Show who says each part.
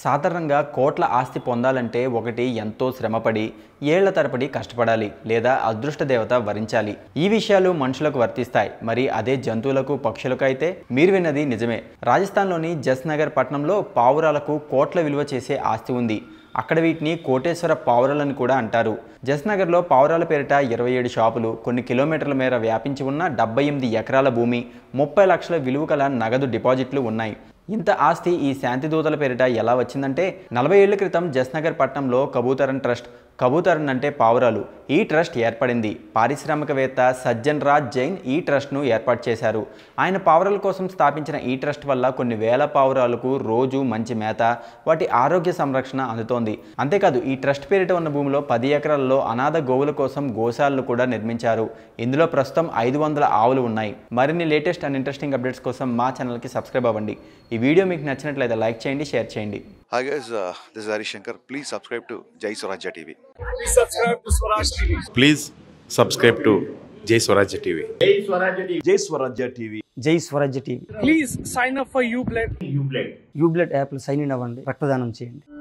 Speaker 1: సాధారణంగా కోట్ల ఆస్తి పొందాలంటే ఒకటి ఎంతో శ్రమపడి ఏళ్ల తరపడి కష్టపడాలి లేదా అదృష్ట దేవత వరించాలి ఈ విషయాలు మనుషులకు వర్తిస్తాయి మరి అదే జంతువులకు పక్షులకు అయితే మీరు విన్నది నిజమే రాజస్థాన్లోని జస్నగర్ పట్టణంలో పావురాలకు కోట్ల విలువ చేసే ఆస్తి ఉంది అక్కడ వీటిని కోటేశ్వర పావురాలని కూడా అంటారు జస్నగర్లో పావురాల పేరిట ఇరవై ఏడు షాపులు కొన్ని కిలోమీటర్ల మేర వ్యాపించి ఉన్న డెబ్బై ఎనిమిది ఎకరాల భూమి ముప్పై లక్షల విలువ గల నగదు డిపాజిట్లు ఉన్నాయి ఇంత ఆస్తి ఈ శాంతిదూతల పేరిట ఎలా వచ్చిందంటే నలభై ఏళ్ల క్రితం జస్నగర్ పట్టణంలో కబూతరన్ ట్రస్ట్ కబూతరన్ అంటే పావురాలు ఈ ట్రస్ట్ ఏర్పడింది పారిశ్రామికవేత్త సజ్జన్ రాజ్ జైన్ ఈ ట్రస్ట్ను ఏర్పాటు చేశారు ఆయన పావురాల కోసం స్థాపించిన ఈ ట్రస్ట్ వల్ల కొన్ని వేల పావురాలకు రోజు మంచి మేత వాటి ఆరోగ్య సంరక్షణ అందుతోంది అంతేకాదు ఈ ట్రస్ట్ పేరిట ఉన్న భూమిలో పది ఎకరాల్లో అనాథ గోవుల కోసం గోశాలను కూడా నిర్మించారు ఇందులో ప్రస్తుతం ఐదు వందల ఆవులు ఉన్నాయి మరిన్ని లేటెస్ట్ అండ్ ఇంట్రెస్టింగ్ అప్డేట్స్ కోసం మా ఛానల్కి సబ్స్క్రైబ్ అవ్వండి ఈ వీడియో మీకు నచ్చినట్లయితే లైక్ చేయండి
Speaker 2: షేర్ చేయండి
Speaker 3: hi guys please subscribe to Jai Swarajya TV
Speaker 2: please subscribe to Jai Swarajya TV Jai
Speaker 3: Swarajya TV
Speaker 2: Jai Swarajya TV
Speaker 3: please sign up for you
Speaker 1: sign in అవ్వండి రక్తదానం చేయండి